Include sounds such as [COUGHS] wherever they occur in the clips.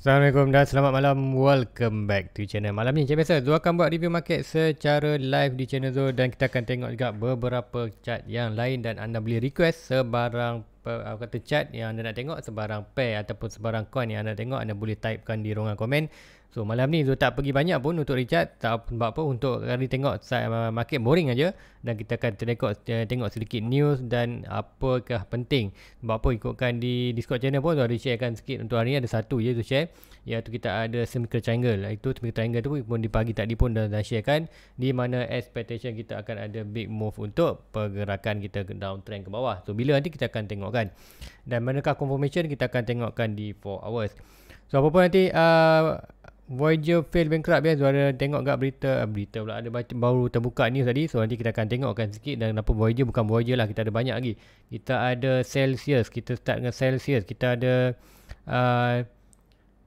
Assalamualaikum dan selamat malam. Welcome back to channel. Malam ni macam biasa, Zul akan buat review market secara live di channel Zul dan kita akan tengok juga beberapa chart yang lain dan anda boleh request sebarang apa kata chart yang anda nak tengok sebarang pair ataupun sebarang coin yang anda tengok anda boleh typekan di ruangan komen So malam ni Zul tak pergi banyak pun untuk Richard tak apa apa untuk hari tengok market boring aja dan kita akan tengok eh, tengok sedikit news dan apakah penting sebab apa ikutkan di Discord channel pun ada share kan sikit untuk hari ni ada satu je tu share iaitu kita ada semicircle triangle itu semicircle triangle tu pun di pagi tadi pun dah, dah share kan di mana expectation kita akan ada big move untuk pergerakan kita ke downtrend ke bawah so bila nanti kita akan tengok kan dan manakah confirmation kita akan tengokkan di 4 hours so apa pun nanti uh, Voyager fail bankrupt ya. Suara tengok kat berita. Eh, berita pula ada baca, baru terbuka news tadi. So nanti kita akan tengokkan sikit. Dan kenapa Voyager bukan Voyager lah. Kita ada banyak lagi. Kita ada Celsius. Kita start dengan Celsius. Kita ada... Uh,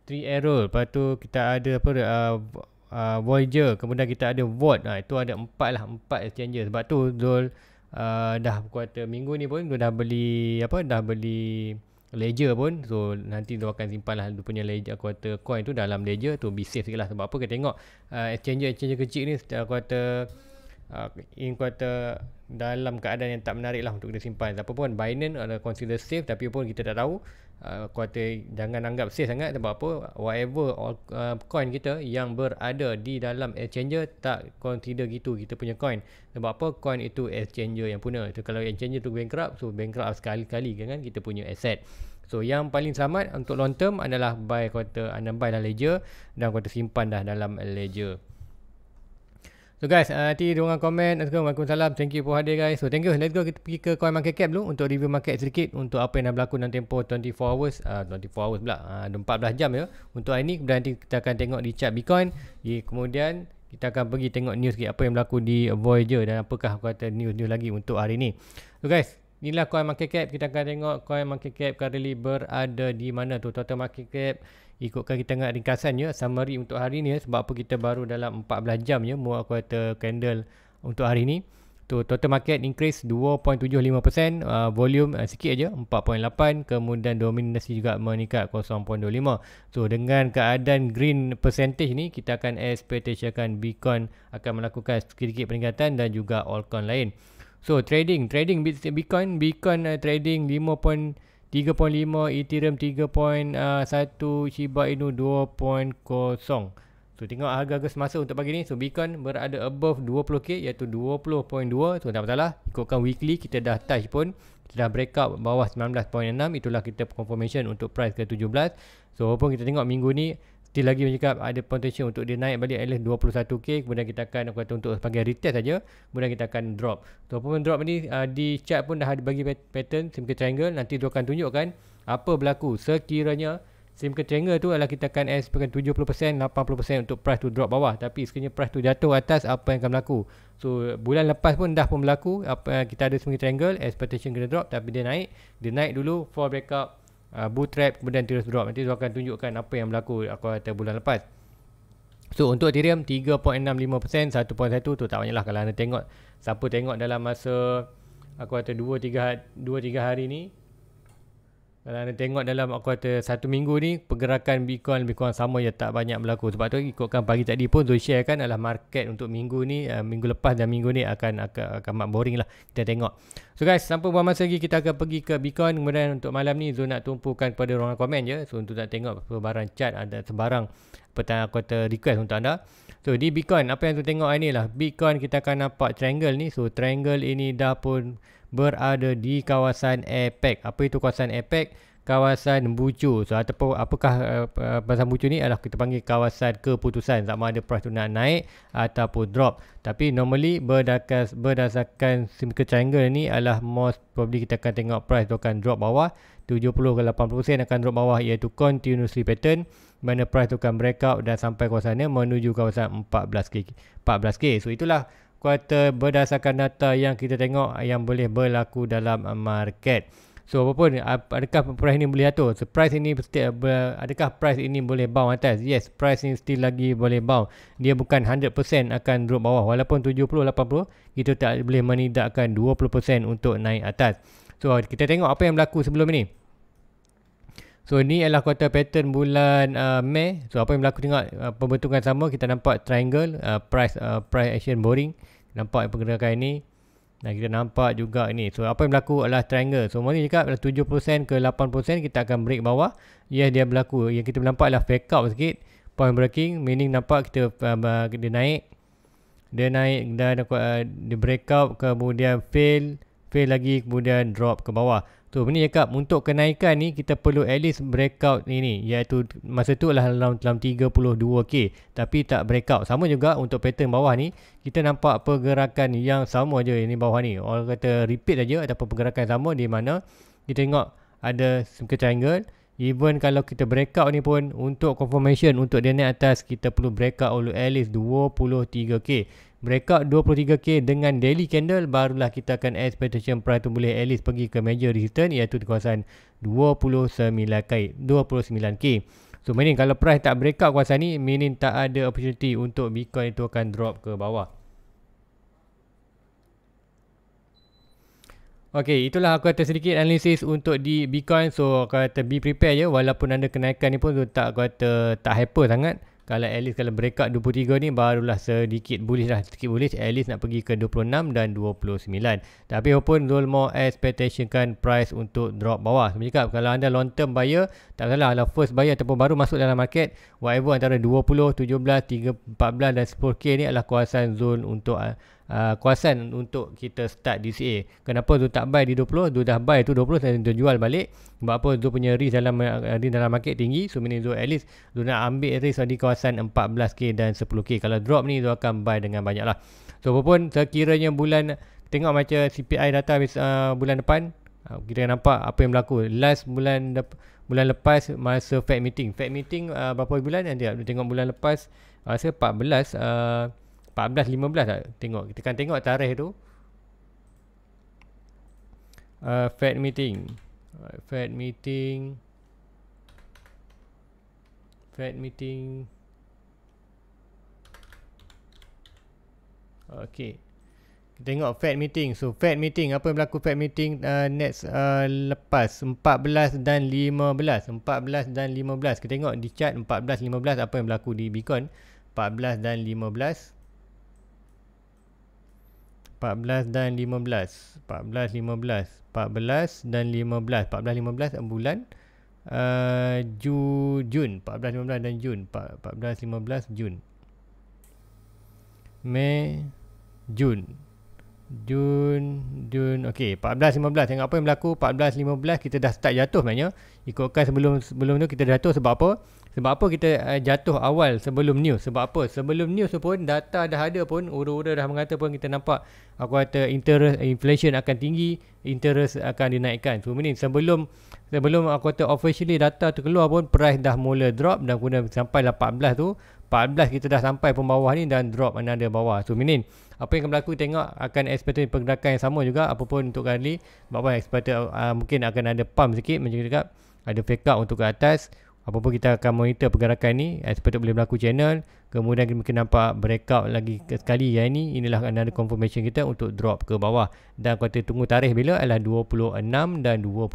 three Arrow. Lepas tu kita ada apa uh, uh, Voyager. Kemudian kita ada Vault. Ha, itu ada empat lah. Empat exchanger. Sebab tu Zul uh, dah kuat uh, minggu ni pun. Zul dah beli apa? Dah beli ledger pun so nanti dia akan simpan lah dia punya ledger aku kata coin tu dalam ledger tu be safe sikit sebab apa kita tengok uh, exchanger exchanger kecil ni aku kata uh, in kuota dalam keadaan yang tak menarik lah untuk kita simpan siapa pun Binance ada consider safe tapi pun kita tak tahu Ah, aku kata jangan anggap safe sangat sebab apa whatever all, uh, coin kita yang berada di dalam exchanger tak consider gitu kita punya coin sebab apa coin itu exchanger yang punya so, kalau exchanger tu bankrupt so bankrupt sekali-kali kan, kan kita punya asset. So yang paling selamat untuk long term adalah buy kota anda buy dalam ledger dan kota simpan dah dalam ledger. So guys, uh, nanti diorang komen. Assalamualaikum salam. Thank you for hadir guys. So thank you. Let's go kita pergi ke coin market cap dulu untuk review market sedikit untuk apa yang dah berlaku dalam tempoh 24 hours. Uh, ah, 24 hours pula. Uh, ah, 14 jam ya. Untuk hari ni, kemudian nanti kita akan tengok di chart Bitcoin. Di, kemudian kita akan pergi tengok news sikit apa yang berlaku di Voyager dan apakah aku kata news-news lagi untuk hari ni. So guys, inilah coin market cap. Kita akan tengok coin market cap currently berada di mana tu. Total market cap ikutkan kita tengok ringkasan ya summary untuk hari ni ya, sebab apa kita baru dalam 14 jam ya muat quarter candle untuk hari ni tu total market increase 2.75% uh, volume uh, sikit aja 4.8 kemudian dominasi juga meningkat 0.25 so dengan keadaan green percentage ni kita akan expectation akan Bitcoin akan melakukan sedikit peningkatan dan juga altcoin lain so trading trading Bitcoin Bitcoin uh, trading 5. 3.5 Ethereum 3.1 uh, Shiba Inu 2.0 So tengok harga-harga semasa untuk pagi ni So Bitcoin berada above 20k iaitu 20.2 So tak masalah ikutkan weekly kita dah touch pun Kita dah break up bawah 19.6 Itulah kita confirmation untuk price ke 17 So walaupun kita tengok minggu ni still lagi cakap ada potensi untuk dia naik balik at least 21k kemudian kita akan aku kata untuk sebagai retest saja kemudian kita akan drop so apa drop ni uh, di chart pun dah ada bagi pattern simple triangle nanti dia akan tunjukkan apa berlaku sekiranya simple triangle tu adalah kita akan expect 70% 80% untuk price tu drop bawah tapi sekiranya price tu jatuh atas apa yang akan berlaku so bulan lepas pun dah pun berlaku apa kita ada simple triangle expectation kena drop tapi dia naik dia naik dulu for breakout uh, bootrap kemudian terus drop nanti saya akan tunjukkan apa yang berlaku aku kata bulan lepas so untuk ethereum 3.65% 1.1 tu tak banyak lah kalau anda tengok siapa tengok dalam masa aku kata 2 3 2 3 hari ni kalau anda tengok dalam aku kata satu minggu ni pergerakan Bitcoin lebih kurang sama ya tak banyak berlaku sebab tu ikutkan pagi tadi pun tu share kan adalah market untuk minggu ni uh, minggu lepas dan minggu ni akan akan, akan amat boring lah kita tengok. So guys tanpa buang masa lagi kita akan pergi ke Bitcoin kemudian untuk malam ni Zul nak tumpukan kepada ruangan komen je so untuk nak tengok sebarang chat ada sebarang pertanyaan aku kata request untuk anda. So di Bitcoin apa yang tu tengok ni lah Bitcoin kita akan nampak triangle ni so triangle ini dah pun berada di kawasan APEC. Apa itu kawasan APEC? kawasan bucu so ataupun apakah eh, eh, kawasan uh, bucu ni adalah kita panggil kawasan keputusan sama ada price tunai naik ataupun drop tapi normally berdasarkan berdasarkan simple triangle ni adalah most probably kita akan tengok price tu akan drop bawah 70 ke 80% akan drop bawah iaitu continuously pattern mana price tu akan breakout dan sampai kawasan ni menuju kawasan 14k 14k so itulah kuartal berdasarkan data yang kita tengok yang boleh berlaku dalam market. So apa pun adakah price ini boleh atur? So price ini adakah price ini boleh bounce atas? Yes, price ini still lagi boleh bounce. Dia bukan 100% akan drop bawah walaupun 70 80 kita tak boleh menidakkan 20% untuk naik atas. So kita tengok apa yang berlaku sebelum ini. So ni adalah quarter pattern bulan uh, Mei. So apa yang berlaku tengok uh, pembentukan sama kita nampak triangle uh, price uh, price action boring. Nampak pergerakan ini. Nah kita nampak juga ini. So apa yang berlaku adalah triangle. So mari cakap dah 7% ke 8% kita akan break bawah. Yes dia berlaku. Yang kita nampak adalah fake up sikit. Point breaking meaning nampak kita uh, dia naik. Dia naik dan uh, dia break out kemudian fail, fail lagi kemudian drop ke bawah. Tu ni cakap untuk kenaikan ni kita perlu at least breakout ni ni iaitu masa tu lah dalam, dalam 32k tapi tak breakout. Sama juga untuk pattern bawah ni kita nampak pergerakan yang sama je ini bawah ni. Orang kata repeat aja ataupun pergerakan sama di mana kita tengok ada semuka triangle Even kalau kita breakout ni pun untuk confirmation untuk dia naik atas kita perlu breakout oleh at least 23k breakout 23k dengan daily candle barulah kita akan expectation price tu boleh at least pergi ke major resistance iaitu di kawasan 29k 29k so meaning kalau price tak breakout kawasan ni meaning tak ada opportunity untuk bitcoin itu akan drop ke bawah Okey, itulah aku kata sedikit analisis untuk di Bitcoin. So, aku kata be prepare je walaupun ada kenaikan ni pun so, tak aku kata tak hyper sangat kalau at least kalau breakout 23 ni barulah sedikit bullish lah sedikit bullish at least nak pergi ke 26 dan 29 tapi walaupun Zulmo expectation kan price untuk drop bawah saya cakap kalau anda long term buyer tak salah kalau first buyer ataupun baru masuk dalam market whatever antara 20, 17, 3, 14 dan 10k ni adalah kawasan zone untuk Uh, kuasan untuk kita start DCA. Kenapa tu tak buy di 20? Tu dah buy tu 20 dan tu jual balik. Sebab apa tu punya risk dalam di uh, dalam market tinggi. So mini tu at least tu nak ambil risk di kawasan 14k dan 10k. Kalau drop ni tu akan buy dengan banyak lah. So apapun sekiranya bulan tengok macam CPI data habis, uh, bulan depan. Uh, kita nampak apa yang berlaku. Last bulan bulan lepas masa Fed meeting. Fed meeting uh, berapa bulan? Nanti tengok bulan lepas. Rasa 14. Uh, 14 15 tak tengok kita kan tengok tarikh tu uh, Fed meeting uh, Fed meeting Fed meeting Okay kita tengok Fed meeting so Fed meeting apa yang berlaku Fed meeting uh, next uh, lepas 14 dan 15 14 dan 15 kita tengok di chart 14 15 apa yang berlaku di Bitcoin 14 dan 15 14 dan 15 14 15 14 dan 15 14 15 bulan uh, Ju, Jun 14 15 dan Jun 14 15 Jun Mei Jun Jun Jun Okey 14 15 Tengok apa yang berlaku 14 15 Kita dah start jatuh maknanya Ikutkan sebelum sebelum tu Kita jatuh sebab apa sebab apa kita uh, jatuh awal sebelum news? Sebab apa? Sebelum news pun data dah ada pun, ura-ura dah mengata pun kita nampak aku kata interest inflation akan tinggi, interest akan dinaikkan. So ini sebelum sebelum aku kata officially data tu keluar pun price dah mula drop dan guna sampai 18 tu 14 kita dah sampai pembawah ni dan drop mana ada bawah. So minin, apa yang akan berlaku tengok akan expected pergerakan yang sama juga apapun untuk kali Sebab apa expected uh, mungkin akan ada pump sikit macam juga ada fake out untuk ke atas. Apapun kita akan monitor pergerakan ini, As per boleh berlaku channel Kemudian kita nampak breakout lagi sekali yang ini Inilah ada confirmation kita untuk drop ke bawah Dan kita tunggu tarikh bila adalah 26 dan 20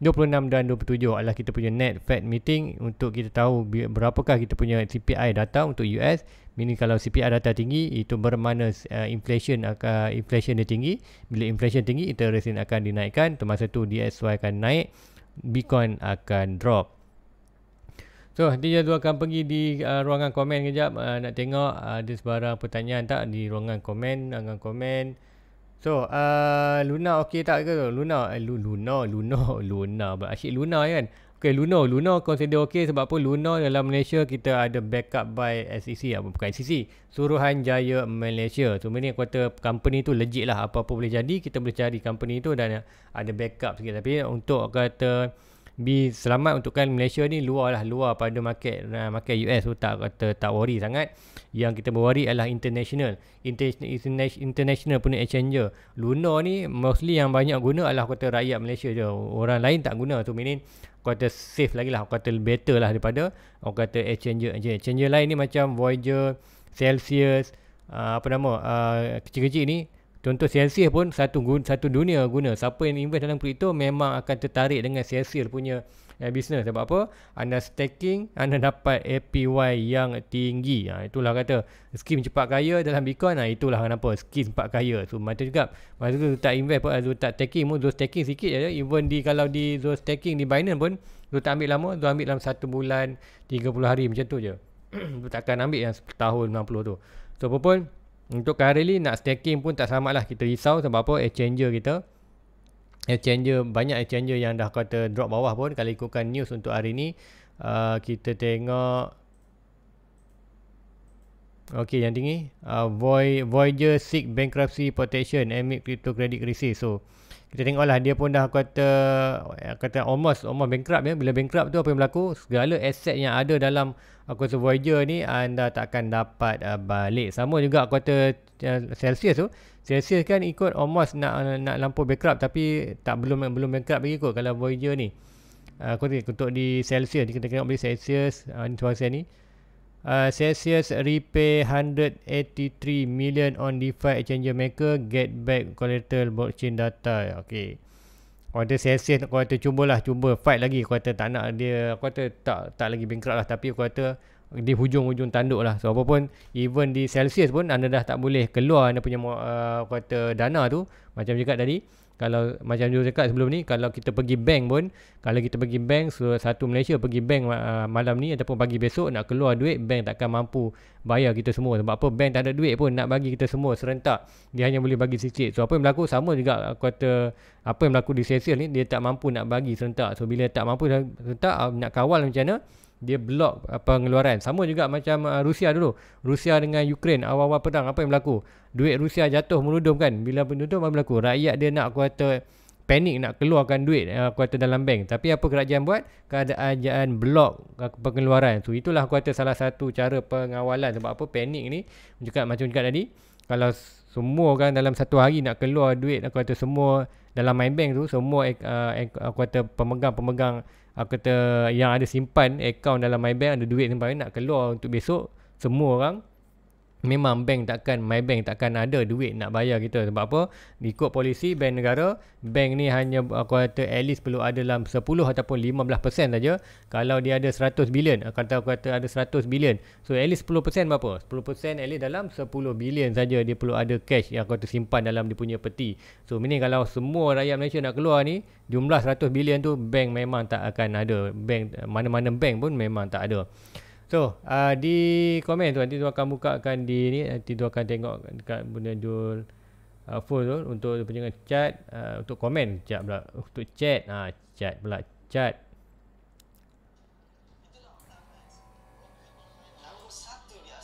26 dan 27 adalah kita punya net Fed meeting untuk kita tahu berapakah kita punya CPI data untuk US. Ini kalau CPI data tinggi itu bermakna uh, inflation akan uh, inflation dia tinggi. Bila inflation tinggi interest rate akan dinaikkan. Termasuk tu DXY akan naik. Bitcoin akan drop. So nanti Jazu akan pergi di uh, ruangan komen kejap uh, nak tengok uh, ada sebarang pertanyaan tak di ruangan komen, ruangan komen. So uh, Luna okey tak ke? Luna, uh, Luna, Luna, Luna, [LAUGHS] Luna. Asyik Luna kan? Okay, Luna, Luna consider okay sebab apa Luna dalam Malaysia kita ada backup by SEC, ah, bukan SEC, Suruhan Jaya Malaysia. So, ini aku kata company tu legit lah, apa-apa boleh jadi, kita boleh cari company tu dan ada backup sikit. Tapi untuk kata be selamat untuk kan Malaysia ni luar lah luar pada market market US tu tak kata tak worry sangat yang kita worry adalah international international international punya exchanger Luna ni mostly yang banyak guna adalah kata rakyat Malaysia je orang lain tak guna tu meaning kata safe lagi lah kata better lah daripada orang kata exchanger Exchange exchanger lain ni macam Voyager Celsius uh, apa nama uh, kecil-kecil ni Contoh sensir pun satu satu dunia guna. Siapa yang invest dalam crypto memang akan tertarik dengan sensir punya eh, business. Sebab apa? Anda staking, anda dapat APY yang tinggi. Ha, itulah kata skim cepat kaya dalam Bitcoin. Ha, itulah kenapa skim cepat kaya. So, macam juga. Masa tu tak invest pun, tu tak staking pun, tu staking sikit je. Even di kalau di tu staking di Binance pun, tu tak ambil lama, tu ambil dalam satu bulan, tiga puluh hari macam tu je. tu [COUGHS] takkan ambil yang tahun 60 tu. So, apa pun untuk currently nak staking pun tak sama lah kita risau sebab apa Exchange kita exchange banyak exchange yang dah kata drop bawah pun kalau ikutkan news untuk hari ni uh, kita tengok Okey yang tinggi uh, Voyager seek bankruptcy protection amid crypto credit crisis so kita tengoklah dia pun dah kata eh, kata almost almost bankrupt ya bila bankrupt tu apa yang berlaku segala aset yang ada dalam aku uh, Voyager ni anda takkan dapat uh, balik sama juga aku kata uh, Celsius tu Celsius kan ikut almost nak uh, nak lampu bankrupt tapi tak belum belum bankrupt lagi kot kalau Voyager ni uh, aku tengok, untuk di Celsius kita tengok beli Celsius uh, ni uh, Celsius repay 183 million on DeFi exchange maker get back collateral blockchain data okey Kuarter Celsius nak kuarter cubalah cuba fight lagi kuarter tak nak dia kuarter tak tak lagi bankrupt lah tapi kuarter di hujung-hujung tanduk lah so apa pun even di Celsius pun anda dah tak boleh keluar anda punya uh, kuarter dana tu macam cakap tadi kalau macam dulu cakap sebelum ni kalau kita pergi bank pun kalau kita pergi bank satu Malaysia pergi bank uh, malam ni ataupun pagi besok nak keluar duit bank takkan mampu bayar kita semua sebab apa bank tak ada duit pun nak bagi kita semua serentak dia hanya boleh bagi sikit so apa yang berlaku sama juga kuota apa yang berlaku di Celsius ni dia tak mampu nak bagi serentak so bila tak mampu serentak nak kawal macam mana dia block uh, pengeluaran sama juga macam uh, Rusia dulu Rusia dengan Ukraine awal-awal perang apa yang berlaku duit Rusia jatuh merudum kan bila merudum apa yang berlaku rakyat dia nak kuota panik nak keluarkan duit uh, kuota dalam bank tapi apa kerajaan buat keadaan block uh, pengeluaran tu so, itulah kuota salah satu cara pengawalan sebab apa panik ni juga macam juga tadi kalau semua kan dalam satu hari nak keluar duit aku kata semua dalam main bank tu semua eh, uh, aku eh, uh, pemegang-pemegang aku kata yang ada simpan account dalam MyBank ada duit simpan nak keluar untuk besok semua orang memang bank takkan my bank takkan ada duit nak bayar kita sebab apa ikut polisi bank negara bank ni hanya aku kata at least perlu ada dalam 10 ataupun 15% saja kalau dia ada 100 bilion aku kata aku kata ada 100 bilion so at least 10% berapa 10% at least dalam 10 bilion saja dia perlu ada cash yang aku kata simpan dalam dia punya peti so ini kalau semua rakyat Malaysia nak keluar ni jumlah 100 bilion tu bank memang tak akan ada bank mana-mana bank pun memang tak ada So, uh, ah, di komen tu nanti tu akan bukakan di ni nanti tu akan tengok dekat benda jual uh, ah, full tu untuk dia punya chat uh, untuk komen chat pula untuk chat ah uh, chat pula chat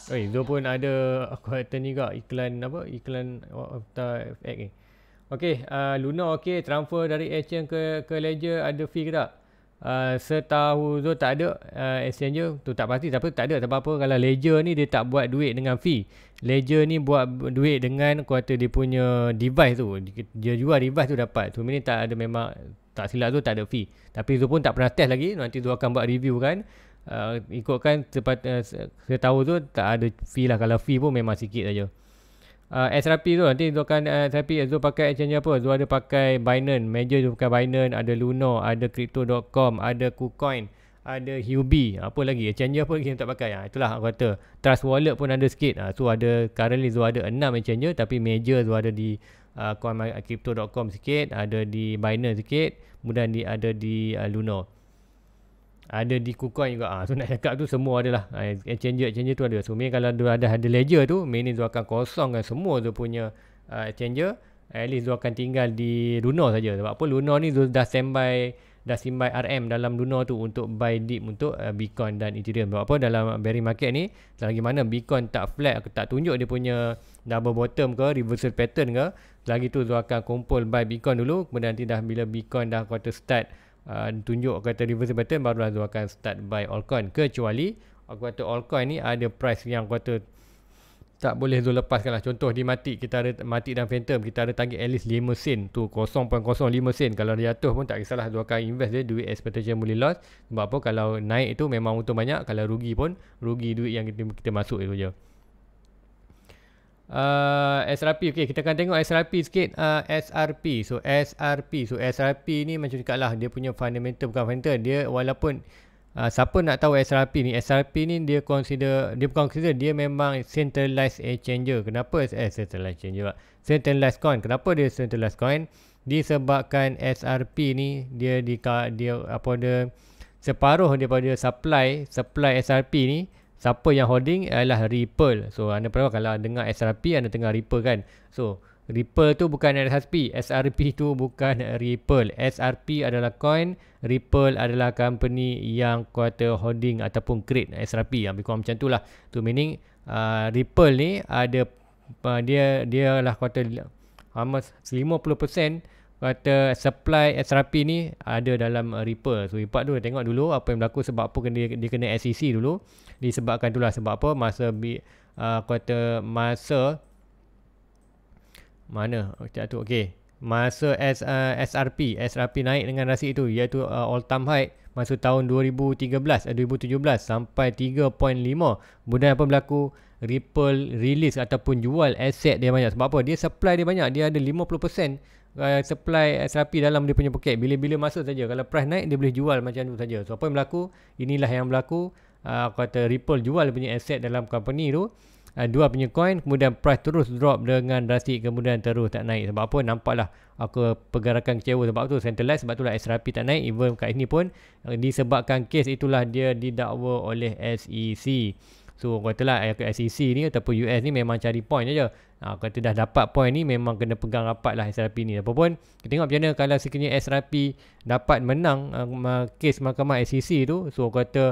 Oi, dia pun ada aku kata ni gak iklan apa? Iklan Octa oh, FX ni. Okey, uh, Luna okey transfer dari exchange ke ke ledger ada fee ke tak? uh, setahu tu tak ada uh, exchange tu tak pasti tapi tak ada sebab apa kalau ledger ni dia tak buat duit dengan fee ledger ni buat duit dengan kuota dia punya device tu dia jual device tu dapat tu ni tak ada memang tak silap tu tak ada fee tapi tu pun tak pernah test lagi nanti tu akan buat review kan uh, ikutkan sepat, uh, setahu tu tak ada fee lah kalau fee pun memang sikit saja uh, ah, SRP tu nanti tu akan uh, ah, SRP tu pakai exchange apa tu ada pakai Binance major tu pakai Binance ada luno, ada crypto.com ada KuCoin ada Hubi ah, apa lagi exchange apa lagi yang tak pakai ha, itulah aku kata Trust Wallet pun ada sikit ha, so ada currently tu ada 6 exchange tapi major tu ada di uh, crypto.com sikit ada di Binance sikit kemudian ada di uh, Luna ada di KuCoin juga. Ha, ah, so nak cakap tu semua adalah. Ha, ah, exchanger exchanger tu ada. So main kalau dia ada ada ledger tu, main dia akan kosongkan semua tu punya uh, exchanger. At least dia akan tinggal di Luna saja. Sebab apa Luna ni dia dah standby dah simbai RM dalam Luna tu untuk buy dip untuk uh, Bitcoin dan Ethereum. Sebab apa dalam bearish market ni, selagi mana Bitcoin tak flat atau tak tunjuk dia punya double bottom ke reversal pattern ke, selagi tu dia akan kumpul buy Bitcoin dulu. Kemudian nanti dah bila Bitcoin dah kata start Ah, tunjuk kata reversal pattern barulah tu akan start buy altcoin kecuali aku kata altcoin ni ada price yang aku kata tak boleh tu lepaskan lah contoh di matik kita ada matik dan phantom kita ada target at least 5 sen tu 0.05 sen kalau dia jatuh pun tak kisahlah tu akan invest dia duit expectation boleh loss sebab apa kalau naik tu memang untung banyak kalau rugi pun rugi duit yang kita, kita masuk itu je uh, SRP okey kita akan tengok SRP sikit uh, SRP so SRP so SRP ni macam lah dia punya fundamental bukan fundamental dia walaupun uh, siapa nak tahu SRP ni SRP ni dia consider dia bukan consider dia memang centralized exchange. kenapa eh, centralized exchange? lah. centralized coin kenapa dia centralized coin disebabkan SRP ni dia di dia apa dia separuh daripada supply supply SRP ni siapa yang holding ialah Ripple. So anda perlu kalau dengar SRP anda tengah Ripple kan. So Ripple tu bukan SRP, SRP tu bukan Ripple. SRP adalah coin, Ripple adalah company yang quarter holding ataupun create SRP. Ambil kurang macam tu lah. Tu meaning uh, Ripple ni ada uh, dia dia lah quarter almost 50% kata supply SRP ni ada dalam uh, Ripple. So impact tu tengok dulu apa yang berlaku sebab apa dia, dia kena SEC dulu. Disebabkan itulah sebab apa masa uh, kata masa mana? Okey tu. Okey. Masa S, uh, SRP, SRP naik dengan rasi itu iaitu uh, all time high masa tahun 2013 2017 eh, sampai 3.5. Kemudian apa berlaku? Ripple release ataupun jual aset dia banyak. Sebab apa? Dia supply dia banyak. Dia ada 50% uh, supply SRP eh, dalam dia punya poket bila-bila masuk saja kalau price naik dia boleh jual macam tu saja so apa yang berlaku inilah yang berlaku uh, aku kata Ripple jual dia punya aset dalam company tu uh, dua punya coin kemudian price terus drop dengan drastik kemudian terus tak naik sebab apa nampaklah aku pergerakan kecewa sebab tu centralized sebab tu lah SRP tak naik even kat ini pun uh, disebabkan case itulah dia didakwa oleh SEC So orang kata lah SEC ni ataupun US ni memang cari point aja. Ha, kata dah dapat point ni memang kena pegang rapat lah SRP ni. Apa pun kita tengok macam mana kalau sekiranya SRP dapat menang uh, kes mahkamah SEC tu. So orang kata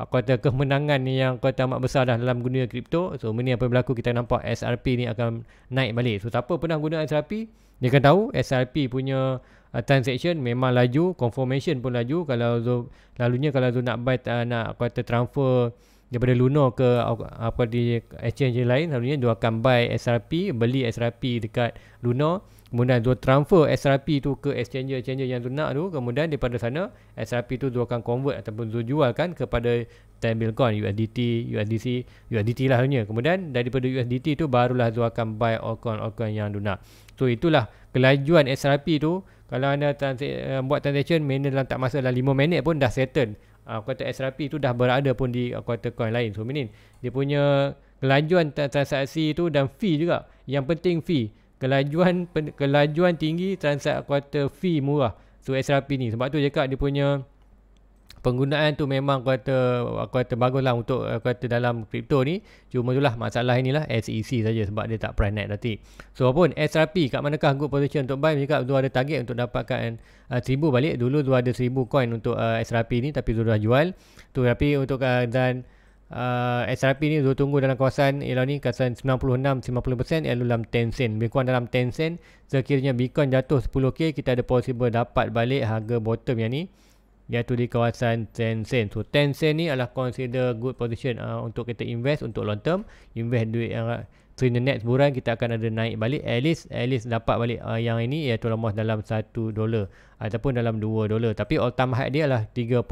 aku ah, kata kemenangan ni yang kata amat besar dah dalam dunia kripto. So ini apa berlaku kita nampak SRP ni akan naik balik. So apa pernah guna SRP dia akan tahu SRP punya uh, transaction memang laju, confirmation pun laju kalau so, lalunya kalau so nak buy uh, nak kata transfer daripada Luno ke apa di exchange lain selalunya dia akan buy SRP beli SRP dekat Luno kemudian dia transfer SRP tu ke exchange exchange yang dia nak tu kemudian daripada sana SRP tu dia akan convert ataupun dia jual kan kepada stablecoin USDT USDC USDT lah selalunya kemudian daripada USDT tu barulah dia akan buy altcoin altcoin yang dia nak so itulah kelajuan SRP tu kalau anda transi- eh, buat transaction minimum dalam tak masa dalam 5 minit pun dah settle uh, ah, kuota SRP itu dah berada pun di uh, ah, kuota coin lain. So meaning dia punya kelajuan transaksi itu dan fee juga. Yang penting fee. Kelajuan pen, kelajuan tinggi transaksi kuota fee murah. So SRP ni sebab tu je kak dia punya penggunaan tu memang aku kata aku kata baguslah untuk aku kata dalam crypto ni cuma itulah masalah inilah SEC saja sebab dia tak pernah nanti so pun SRP kat manakah good position untuk buy jika tu ada target untuk dapatkan uh, balik dulu tu ada seribu coin untuk uh, SRP ni tapi tu dah jual tu tapi untuk uh, dan uh, SRP ni tu tunggu dalam kawasan ialah ni kawasan 96 50% ialah dalam 10 sen lebih kurang dalam 10 sen sekiranya bitcoin jatuh 10k kita ada possible dapat balik harga bottom yang ni iaitu di kawasan Tencent. So Tencent ni adalah consider good position uh, untuk kita invest untuk long term. Invest duit yang uh, in the next bulan kita akan ada naik balik at least at least dapat balik uh, yang ini iaitu lemah dalam 1 dolar ataupun dalam 2 dolar tapi all time high dia adalah 3.5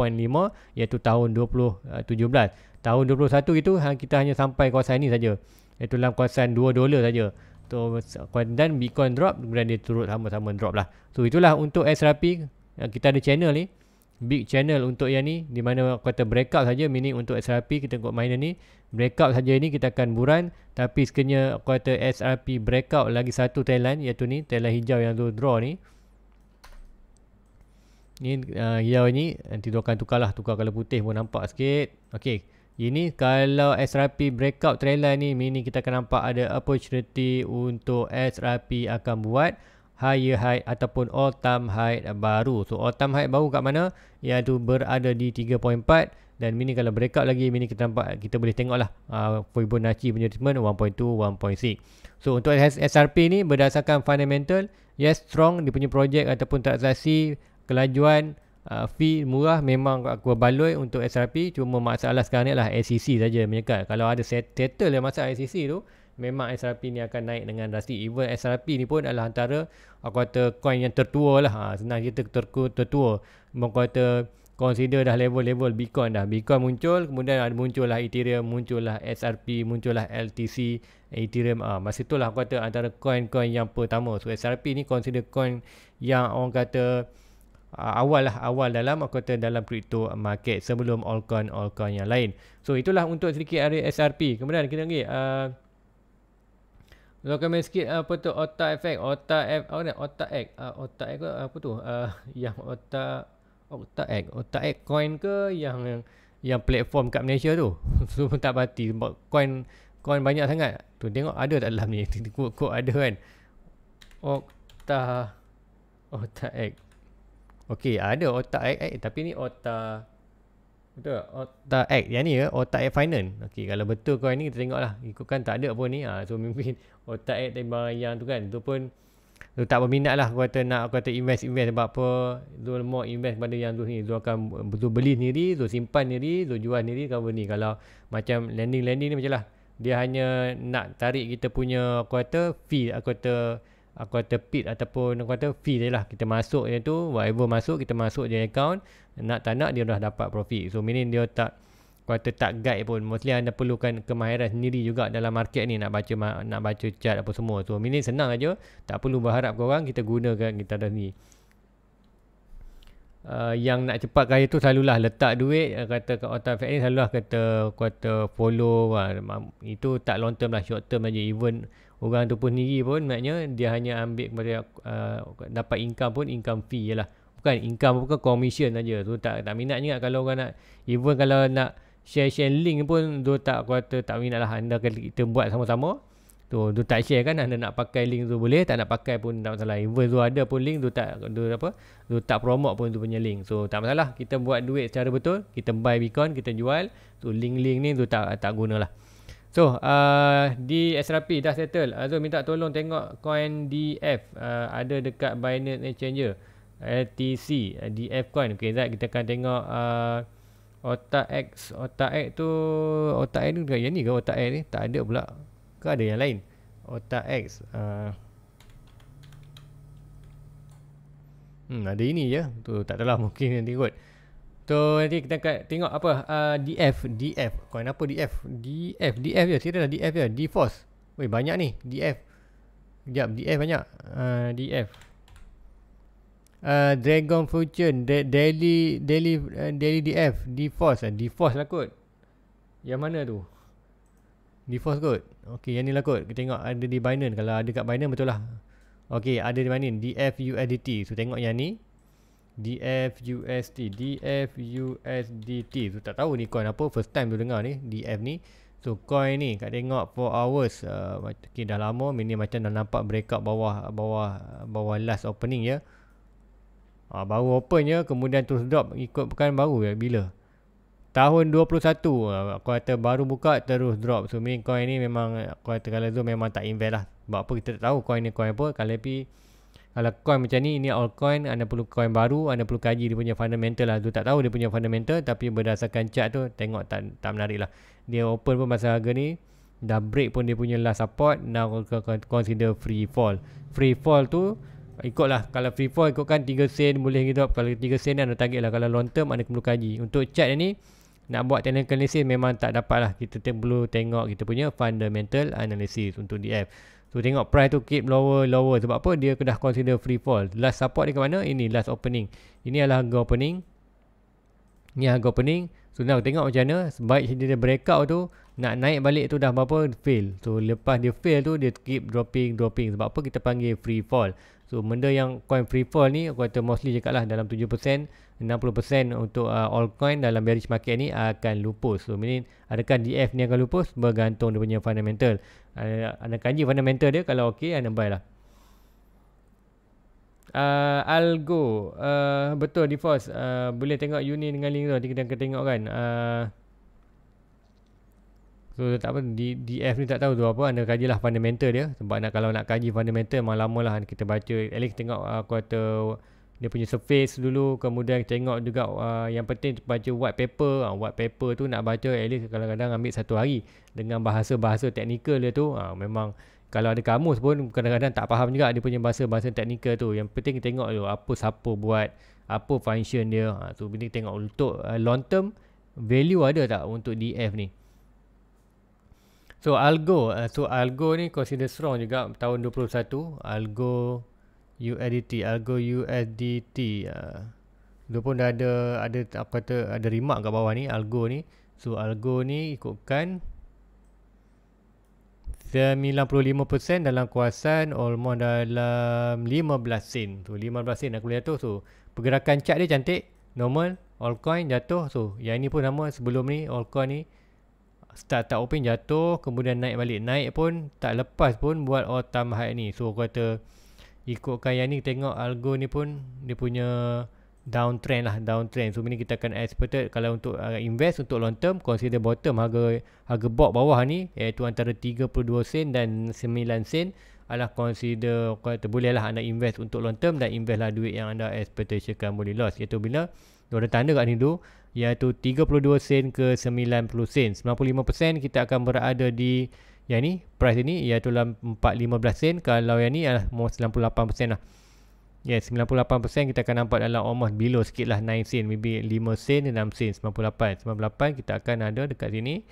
iaitu tahun 2017 tahun 21 itu ha, kita hanya sampai kawasan ini saja iaitu dalam kawasan 2 dolar saja so kawasan bitcoin drop kemudian dia turut sama-sama drop lah so itulah untuk SRP kita ada channel ni big channel untuk yang ni di mana kata breakout saja mini untuk SRP kita tengok miner ni breakout saja ini kita akan buran tapi sekiranya kata SRP breakout lagi satu talent iaitu ni talent hijau yang tu draw ni ni uh, hijau ni nanti dia akan tukarlah tukar kalau putih pun nampak sikit okey ini kalau SRP breakout trend line ni meaning kita akan nampak ada opportunity untuk SRP akan buat higher high ataupun all time high baru. So all time high baru kat mana? Iaitu berada di 3.4 dan mini kalau breakout lagi mini kita nampak kita boleh tengok lah uh, Fibonacci punya treatment 1.2, 1.6. So untuk SRP ni berdasarkan fundamental, yes strong dia punya projek ataupun transaksi kelajuan uh, fee murah memang aku baloi untuk SRP cuma masalah sekarang ni lah SEC saja menyekat. Kalau ada settle masalah SEC tu, memang SRP ni akan naik dengan drastik even SRP ni pun adalah antara aku kata coin yang tertua lah ha, senang cerita ter- tertua memang aku kata consider dah level-level Bitcoin dah Bitcoin muncul kemudian ada muncullah Ethereum muncullah SRP muncullah LTC Ethereum ah ha, masa lah aku kata antara coin-coin yang pertama so SRP ni consider coin yang orang kata Uh, awal lah awal dalam aku kata dalam crypto market sebelum all coin all coin yang lain so itulah untuk sedikit area SRP kemudian kita lagi uh, Luangkan main sikit apa tu otak efek, otak F, apa ni, otak X, uh, otak X ke apa tu? Uh, [LAUGHS] yang otak otak X, otak X coin ke yang yang platform kat Malaysia tu? [LAUGHS] Semua tak pati sebab coin coin banyak sangat. Tu tengok ada tak dalam ni. [LAUGHS] Kok ada kan. Okta otak X. Okey, ada otak X eh, tapi ni otak Betul. Otak X oh. yang ni ya, otak X final. Okey, kalau betul kau ni kita tengok lah Ikutkan tak ada pun ni. Ha, so mungkin [LAUGHS] otak X tembang yang tu kan. Tu pun tu tak berminat lah kau kata nak aku kata invest invest sebab apa tu mau invest pada yang tu ni tu akan tu beli sendiri tu simpan sendiri tu jual sendiri kau ni kalau macam landing landing ni macam lah dia hanya nak tarik kita punya aku kata fee aku kata aku kata pit ataupun aku kata fee dia lah kita masuk yang tu whatever masuk kita masuk je account nak tak nak dia dah dapat profit so meaning dia tak aku kata tak guide pun mostly anda perlukan kemahiran sendiri juga dalam market ni nak baca nak baca chart apa semua so meaning senang aja tak perlu berharap kau orang kita gunakan kita dah ni Uh, yang nak cepat kaya tu selalulah letak duit uh, kata kat otak fact ni selalulah kata kata follow uh, itu tak long term lah short term aja even orang tu pun sendiri pun maknanya dia hanya ambil kepada uh, dapat income pun income fee je lah bukan income bukan commission aja tu tak tak minat juga kalau orang nak even kalau nak share share link pun tu tak kuat tak minat lah anda kita buat sama-sama tu tu tak share kan anda nak pakai link tu boleh tak nak pakai pun tak masalah even tu ada pun link tu tak tu apa tu tak promote pun tu punya link so tak masalah kita buat duit secara betul kita buy bitcoin kita jual tu link-link ni tu tak tak gunalah So, uh, di SRP dah settle. Azul ah, minta tolong tengok coin DF uh, ah, ada dekat Binance Exchanger. LTC, uh, ah, DF coin. Okay, Zat, kita akan tengok uh, Otak X. Otak X tu, Otak X tu dekat yang ni ke Otak X ni? Tak ada pula. Ke ada yang lain? Otak X. Uh, hmm, ada ini je. Tu, tak adalah mungkin nanti kot. So Nanti kita akan tengok apa uh, DF DF. Coin apa DF? DF DF je. Tiada lah DF je. D force. Wei, banyak ni DF. Jap DF banyak. Uh, DF. Uh, Dragon Fortune, da Daily Daily uh, Daily DF, D force, uh, D force lah kot. Yang mana tu? D force kot. Okey, yang ni lah kot. Kita tengok ada di Binance. Kalau ada kat Binance betul lah. Okey, ada di Binance, DF USDT. So tengok yang ni. DFUSD DFUSDT tu tak tahu ni coin apa First time tu dengar ni DF ni So coin ni kat tengok 4 hours uh, okay, Dah lama Ini macam dah nampak break up bawah Bawah bawah last opening ya uh, Baru open ya Kemudian terus drop Ikut pekan baru ya Bila Tahun 21 uh, Aku kata baru buka Terus drop So ni coin ni memang Aku uh, kata kalau tu memang tak invest lah Sebab apa kita tak tahu coin ni coin apa Kalau lebih kalau coin macam ni ini all anda perlu coin baru anda perlu kaji dia punya fundamental lah tu tak tahu dia punya fundamental tapi berdasarkan chart tu tengok tak, tak menarik lah dia open pun masa harga ni dah break pun dia punya last support now consider free fall free fall tu ikut lah. kalau free fall ikutkan 3 sen boleh gitu kalau 3 sen anda target lah kalau long term anda perlu kaji untuk chart ni nak buat technical analysis memang tak dapat lah kita perlu tengok kita punya fundamental analysis untuk DF So tengok price tu keep lower lower sebab apa dia dah consider free fall. Last support dia kat mana? Ini last opening. Ini adalah harga opening. Ini harga opening. So nak tengok macam mana sebaik dia breakout tu nak naik balik tu dah apa fail. So lepas dia fail tu dia keep dropping dropping sebab apa kita panggil free fall. So benda yang coin free fall ni aku kata mostly cakap lah dalam 7% 60% untuk uh, all coin dalam bearish market ni akan lupus. So meaning adakah DF ni akan lupus bergantung dia punya fundamental. Uh, anda kanji fundamental dia kalau okey anda buy lah. Uh, Algo uh, Betul Defos uh, Boleh tengok uni dengan link tu Nanti kita akan tengok kan uh, So tak apa DF ni tak tahu tu apa Anda kajilah fundamental dia Sebab nak kalau nak kaji fundamental Memang lama lah kita baca At tengok uh, quarter Dia punya surface dulu Kemudian tengok juga uh, Yang penting baca white paper uh, White paper tu nak baca At kadang-kadang ambil satu hari Dengan bahasa-bahasa teknikal dia tu uh, Memang kalau ada kamus pun kadang-kadang tak faham juga dia punya bahasa-bahasa teknikal tu. Yang penting kita tengok dulu apa siapa buat, apa function dia. Ha, tu penting tengok untuk uh, long term value ada tak untuk DF ni. So Algo, uh, so Algo ni consider strong juga tahun 21 Algo USDT, Algo USDT. Uh, dia pun dah ada ada apa kata ada remark kat bawah ni Algo ni. So Algo ni ikutkan 95% dalam kuasan almost dalam 15 sen. Tu so, 15 sen aku boleh jatuh. So pergerakan cat dia cantik, normal, all coin jatuh. So yang ni pun nama sebelum ni all coin ni tak tak open jatuh kemudian naik balik naik pun tak lepas pun buat all time high ni so aku kata ikutkan yang ni tengok algo ni pun dia punya downtrend lah downtrend so ini kita akan expected kalau untuk uh, invest untuk long term consider bottom harga harga bot bawah ni iaitu antara 32 sen dan 9 sen adalah consider kata boleh lah anda invest untuk long term dan invest lah duit yang anda expectationkan boleh loss iaitu bila dia orang tanda kat ni dulu iaitu 32 sen ke 90 sen. 95% kita akan berada di yang ni price ini iaitu 415 sen kalau yang ni adalah 98% lah. Ya, yes, 98% kita akan nampak dalam almost below sikit lah 9 sen. Maybe 5 sen, 6 sen, 98. 98 kita akan ada dekat sini.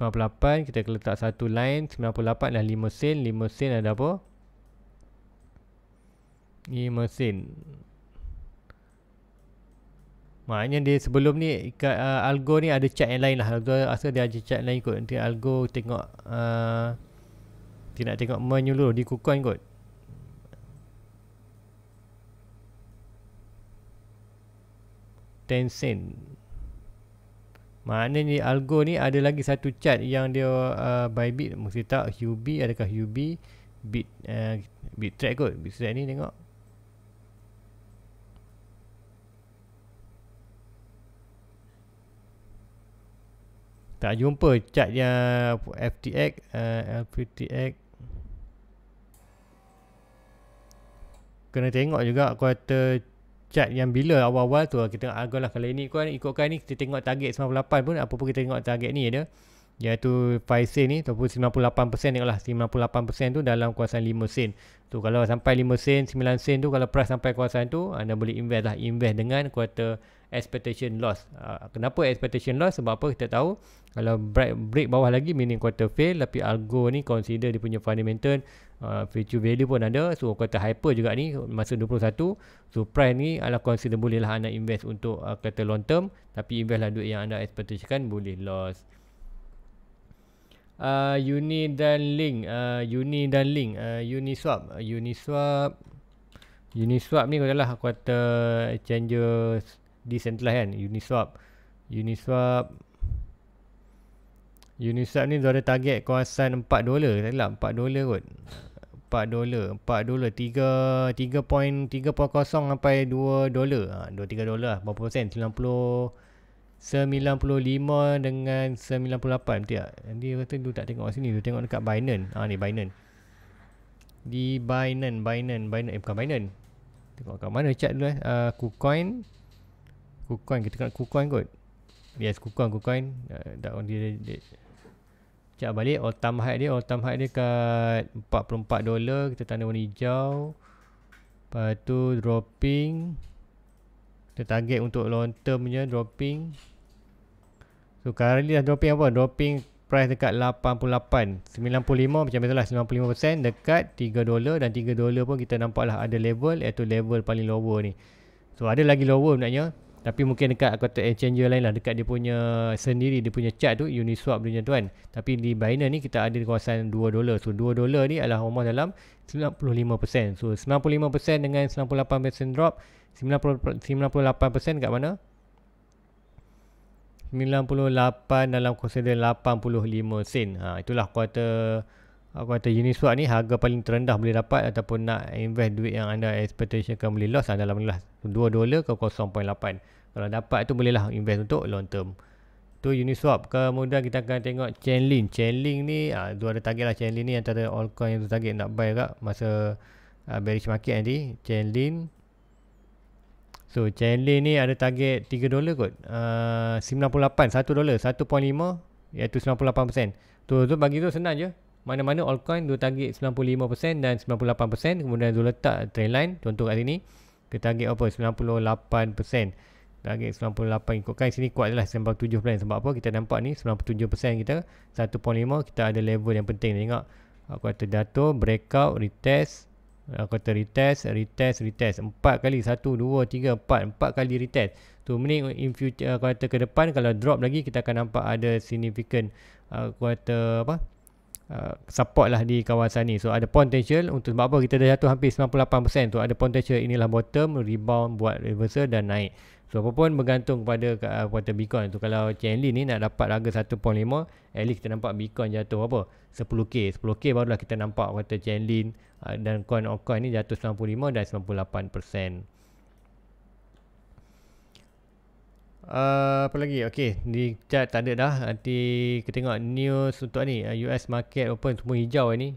98 kita letak satu line. 98 dah 5 sen. 5 sen ada apa? 5 sen. Maknanya dia sebelum ni kat, uh, Algo ni ada chat yang lain lah Algo rasa dia ada chat lain kot Nanti Algo tengok uh, Dia nak tengok menyeluruh di kukon kot Tencent Maknanya ni Algo ni ada lagi satu chat yang dia uh, bit mesti tak Hubi adakah Hubi Bit uh, Bit track kot Bit track ni tengok Tak jumpa chart yang FTX uh, FTX Kena tengok juga quarter chart yang bila awal-awal tu lah. Kita tengok agak ah, lah kalau ini kan ikutkan ni Kita tengok target 98 pun Apa pun kita tengok target ni ada ya, iaitu 5 sen ni ataupun 98% tengoklah 98% tu dalam kuasaan 5 sen. Tu kalau sampai 5 sen, 9 sen tu kalau price sampai kuasaan tu anda boleh invest lah invest dengan kuota expectation loss. Ah, kenapa expectation loss? Sebab apa? Kita tahu kalau break, break bawah lagi meaning quarter fail tapi algo ni consider dia punya fundamental uh, future value pun ada. So quarter hyper juga ni masa 21. So price ni ala consider boleh lah anda invest untuk uh, ah, kata long term tapi invest lah duit yang anda expectationkan boleh loss uh, uni dan link uh, uni dan link uh, uni uh, swap uni swap uni swap ni adalah quarter exchanger decentralized lah kan uni swap uni swap uni swap ni ada target kawasan 4 dolar tak silap 4 dolar kot 4 dolar 4 dolar 3 3.30 sampai 2 dolar ha, 2 3 dolar lah berapa persen 90 95 dengan 98 betul tak? Dia kata tu tak tengok sini, dia tengok dekat Binance. Ha ni Binance. Di Binance, Binance, Binance eh, bukan Binance. Tengok kat mana chat dulu eh. Uh, KuCoin. KuCoin kita tengok KuCoin kot. Yes, KuCoin, KuCoin. Tak uh, dia, dia, dia. Cak balik all time high dia, all time high dia kat 44 dolar, kita tanda warna hijau. Lepas tu dropping. Kita target untuk long termnya dropping. So currently dah dropping apa? Dropping price dekat 88. 95 macam lah, 95% dekat 3 dolar dan 3 dolar pun kita nampak lah ada level iaitu level paling lower ni. So ada lagi lower sebenarnya. Tapi mungkin dekat kata exchanger lain lah. Dekat dia punya sendiri, dia punya chart tu. Uniswap dia punya tuan. Tapi di Binance ni kita ada di kawasan 2 dolar. So 2 dolar ni adalah almost dalam 95%. So 95% dengan 98% drop. 90, 98% kat mana? 98 dalam consider 85 sen. Ha, itulah kuarta aku kata swap ni harga paling terendah boleh dapat ataupun nak invest duit yang anda expectation kan boleh loss dalam loss 2 dolar ke 0.8. Kalau dapat tu bolehlah invest untuk long term. Tu Uniswap. Kemudian kita akan tengok Chainlink. Chainlink ni ha, dua ada target lah Chainlink ni antara coin yang tu target nak buy kat masa uh, bearish market nanti. Chainlink So Chandler ni ada target 3 dolar kot. Uh, 98, 1 dolar, 1.5 iaitu 98%. Tu tu bagi tu senang je. Mana-mana altcoin dua target 95% dan 98% kemudian dia letak trend line contoh kat sini ke target apa 98% target 98 ikutkan sini kuat lah 97% sebab apa kita nampak ni 97% kita 1.5 kita ada level yang penting tengok aku kata jatuh breakout retest uh, kata retest, retest, retest Empat kali, satu, dua, tiga, empat, empat kali retest tu menit in future, uh, kata ke depan kalau drop lagi kita akan nampak ada significant uh, kata apa uh, support lah di kawasan ni so ada potential untuk sebab apa kita dah jatuh hampir 98% tu ada potential inilah bottom rebound buat reversal dan naik So apa pun bergantung kepada ah, kuota uh, Bitcoin tu. Kalau Chainlink ni nak dapat harga 1.5, at least kita nampak Bitcoin jatuh apa? 10k. 10k barulah kita nampak kuota Chainlink uh, ah, dan coin of coin ni jatuh 95 dan 98%. Uh, ah, apa lagi? Okey, di chat tak ada dah. Nanti kita tengok news untuk ni. Uh, US market open semua hijau ni.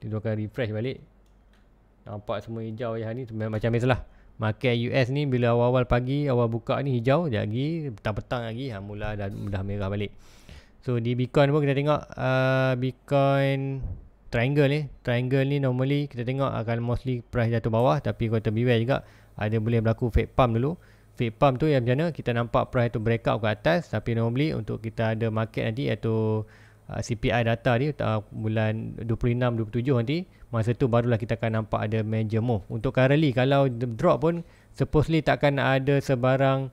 Kita akan refresh balik. Nampak semua hijau ya ni macam biasalah. lah. Market US ni bila awal-awal pagi awal buka ni hijau Sekejap lagi petang-petang lagi ha, mula dah, dah merah balik So di Bitcoin pun kita tengok uh, Bitcoin triangle ni Triangle ni normally kita tengok akan mostly price jatuh bawah Tapi kau kata beware juga ada boleh berlaku fake pump dulu Fake pump tu yang macam mana kita nampak price tu up ke atas Tapi normally untuk kita ada market nanti iaitu Ah, CPI data ni, uh, bulan 26 27 nanti masa tu barulah kita akan nampak ada major move untuk currently kalau drop pun supposedly tak akan ada sebarang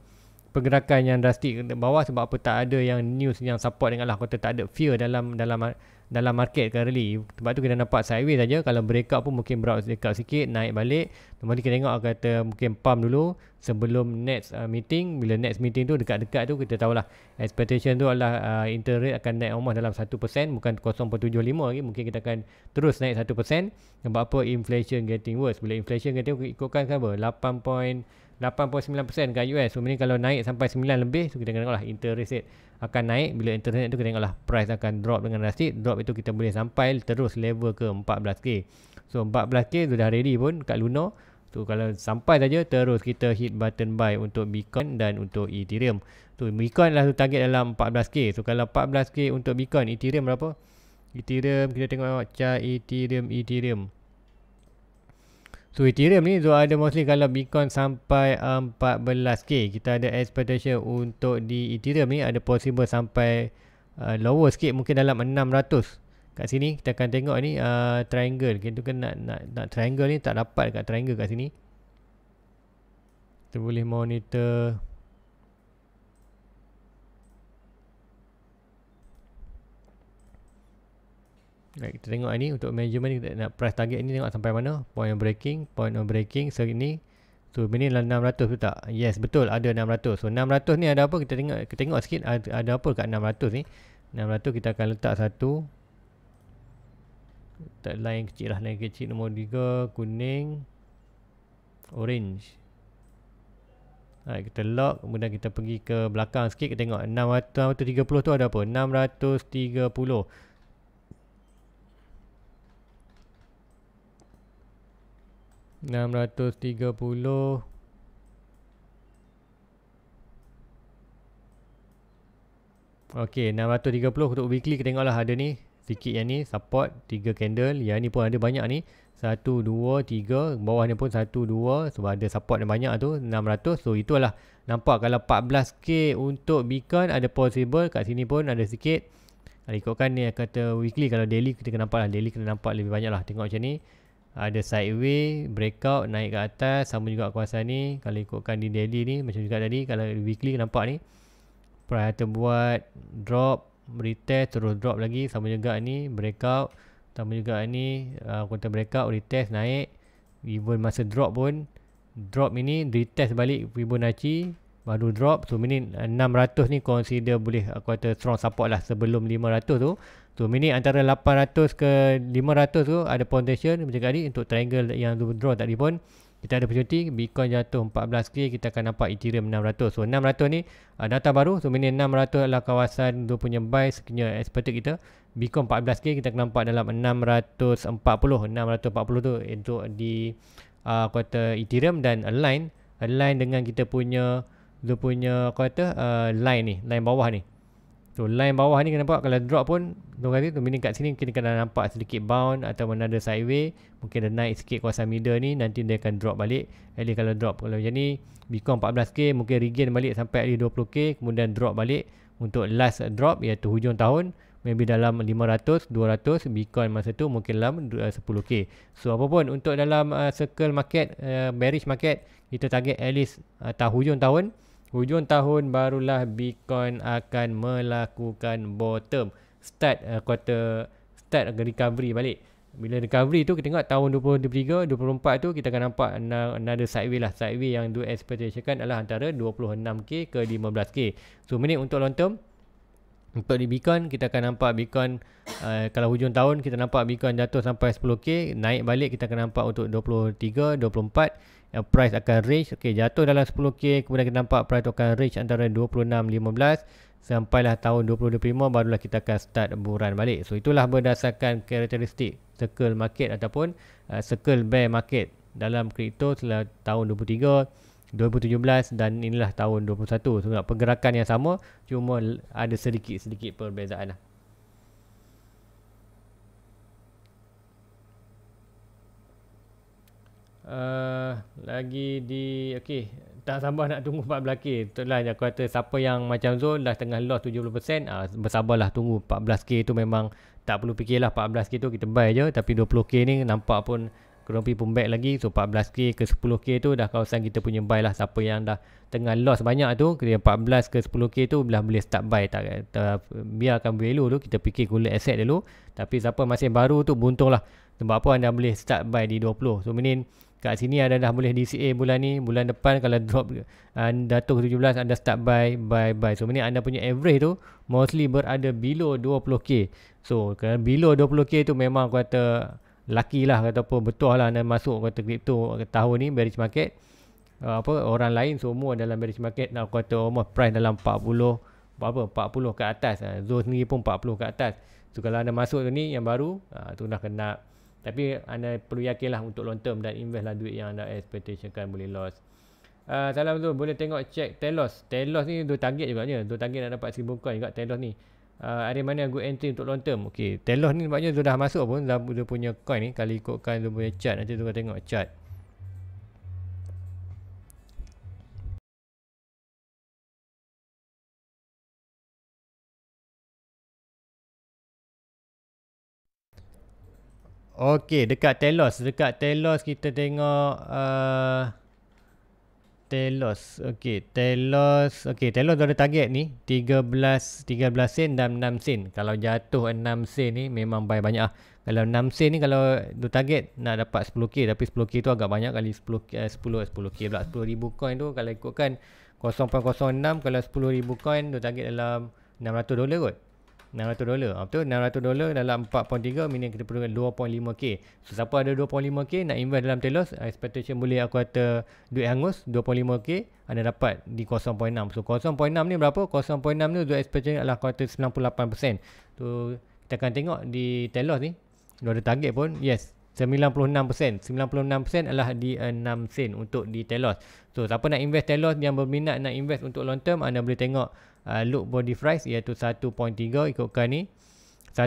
pergerakan yang drastik bawah sebab apa tak ada yang news yang support dengan lah kata tak ada fear dalam dalam dalam market currently sebab tu kita nampak sideways saja kalau breakout pun mungkin breakout sikit naik balik kemudian kita tengok kata mungkin pump dulu sebelum next uh, meeting bila next meeting tu dekat-dekat tu kita tahulah expectation tu adalah uh, interest rate akan naik omah dalam 1% bukan 0.75 lagi mungkin kita akan terus naik 1% sebab apa inflation getting worse bila inflation getting worse ikutkan kan apa 8. 8.9% kat US. So, ini kalau naik sampai 9 lebih, so kita tengoklah interest rate akan naik. Bila interest rate tu, kita tengoklah price akan drop dengan rasi. Drop itu kita boleh sampai terus level ke 14K. So, 14K sudah ready pun kat Luna. So, kalau sampai saja, terus kita hit button buy untuk Bitcoin dan untuk Ethereum. So, Bitcoin lah tu target dalam 14K. So, kalau 14K untuk Bitcoin, Ethereum berapa? Ethereum, kita tengok chart Ethereum, Ethereum. So Ethereum ni so ada mostly kalau Bitcoin sampai 14k kita ada expectation untuk di Ethereum ni ada possible sampai uh, lower sikit mungkin dalam 600. Kat sini kita akan tengok ni uh, triangle. Kita kena nak, nak nak triangle ni tak dapat dekat triangle kat sini. Kita boleh monitor Baik, kita tengok ini untuk measurement kita nak press target ini tengok sampai mana. Point of breaking, point of breaking so ini. So ini adalah 600 betul tak? Yes, betul ada 600. So 600 ni ada apa? Kita tengok kita tengok sikit ada, ada apa kat 600 ni. 600 kita akan letak satu tak lain kecil lah line kecil nombor 3 kuning orange Baik, kita lock kemudian kita pergi ke belakang sikit kita tengok 630 tu ada apa 630 630 Okay 630 untuk weekly kita tengok lah ada ni Sikit yang ni support 3 candle Yang ni pun ada banyak ni 1, 2, 3 Bawah ni pun 1, 2 Sebab ada support yang banyak tu 600 So itulah Nampak kalau 14k untuk beacon Ada possible kat sini pun ada sikit Ikutkan ni kata weekly Kalau daily kita kena nampak lah Daily kena nampak lebih banyak lah Tengok macam ni ada sideway breakout naik ke atas sama juga kuasa ni kalau ikutkan di daily ni macam juga tadi kalau weekly nampak ni perhati buat drop retest terus drop lagi sama juga ni breakout sama juga ni kuota uh, breakout retest naik even masa drop pun drop ini retest balik Fibonacci baru drop so ini 600 ni consider boleh kuota uh, strong support lah sebelum 500 tu So minit antara 800 ke 500 tu ada foundation macam tadi untuk triangle yang draw tadi pun kita ada opportunity Bitcoin jatuh 14k kita akan nampak Ethereum 600. So 600 ni uh, ah, data baru. So minit 600 adalah kawasan tu punya buy sekiranya expected kita Bitcoin 14k kita akan nampak dalam 640. 640 tu untuk di uh, ah, kuota Ethereum dan align align dengan kita punya tu punya kota uh, ah, line ni, line bawah ni. So line bawah ni kena nampak kalau drop pun Tuan kata tu meaning kat sini kita kena nampak sedikit bound atau another sideway Mungkin dia naik sikit kuasa middle ni nanti dia akan drop balik At kalau drop kalau macam ni Bitcoin 14k mungkin regain balik sampai at 20k Kemudian drop balik untuk last drop iaitu hujung tahun Maybe dalam 500, 200 Bitcoin masa tu mungkin dalam 10k uh, So apa pun untuk dalam uh, circle market, uh, bearish market Kita target at least uh, tahun hujung tahun Hujung tahun barulah Bitcoin akan melakukan bottom start uh, quarter start recovery balik. Bila recovery tu kita tengok tahun 2023, 2024 tu kita akan nampak ada sideway lah. Sideway yang do expectation kan adalah antara 26k ke 15k. So minit untuk long term untuk di Bitcoin kita akan nampak Bitcoin uh, kalau hujung tahun kita nampak Bitcoin jatuh sampai 10k naik balik kita akan nampak untuk 23 24 yang price akan range okey jatuh dalam 10k kemudian kita nampak price itu akan range antara 26 15 sampailah tahun 2025 barulah kita akan start buran balik so itulah berdasarkan karakteristik circle market ataupun uh, circle bear market dalam kripto selepas tahun 23 2017 dan inilah tahun 2021 sebenarnya so, pergerakan yang sama cuma ada sedikit-sedikit perbezaan lah. Uh, lagi di okey tak sabar nak tunggu 14k itulah aku kata siapa yang macam Zul dah tengah loss 70% uh, ah, bersabarlah tunggu 14k tu memang tak perlu fikirlah 14k tu kita buy je tapi 20k ni nampak pun kalau pergi pun back lagi So 14k ke 10k tu Dah kawasan kita punya buy lah Siapa yang dah Tengah loss banyak tu Kira 14 ke 10k tu Dah boleh start buy tak, tak Biarkan value tu Kita fikir kulit aset dulu Tapi siapa masih baru tu Buntung lah Sebab apa anda boleh start buy di 20 So meaning Kat sini ada dah boleh DCA bulan ni Bulan depan kalau drop Datuk uh, 17 anda start buy Buy buy So meaning anda punya average tu Mostly berada below 20k So kalau below 20k tu memang aku kata lucky lah kata apa betul lah anda masuk kata crypto tahun ni bearish market uh, apa orang lain semua dalam bearish market nak kata umur oh, price dalam 40 apa 40 ke atas uh, ah, zone sendiri pun 40 ke atas so kalau anda masuk ke ni yang baru uh, tu dah kena tapi anda perlu yakin lah untuk long term dan invest lah duit yang anda expectation kan boleh loss uh, salam tu boleh tengok check telos telos ni dua target juga je dua target nak dapat 1000 coin juga telos ni uh, ah, area mana good entry untuk long term okey telos ni maknanya sudah masuk pun dah dia punya coin ni kalau ikutkan dia punya chart nanti tunggu tengok chart Okey, dekat Telos, dekat Telos kita tengok uh, Telos. Okey, Telos. Okey, Telos ada target ni 13 13 sen dan 6 sen. Kalau jatuh 6 sen ni memang buy banyak ah. Kalau 6 sen ni kalau tu target nak dapat 10k tapi 10k tu agak banyak kali 10 10 10k pula 10000 coin tu kalau ikutkan 0.06 kalau 10000 coin tu target dalam 600 dolar kot. 600 dolar. Ah, betul? 600 dolar dalam 4.3 meaning kita perlu 2.5k. So siapa ada 2.5k nak invest dalam Telos, expectation boleh aku kata duit hangus 2.5k anda dapat di 0.6. So 0.6 ni berapa? 0.6 ni duit expectation adalah kuarter 98%. Tu kita akan tengok di Telos ni. Dia ada target pun. Yes. 96%. 96% adalah di 6 sen untuk di Telos. So siapa nak invest Telos yang berminat nak invest untuk long term anda boleh tengok uh, loop body price iaitu 1.3 ikutkan ni 1.3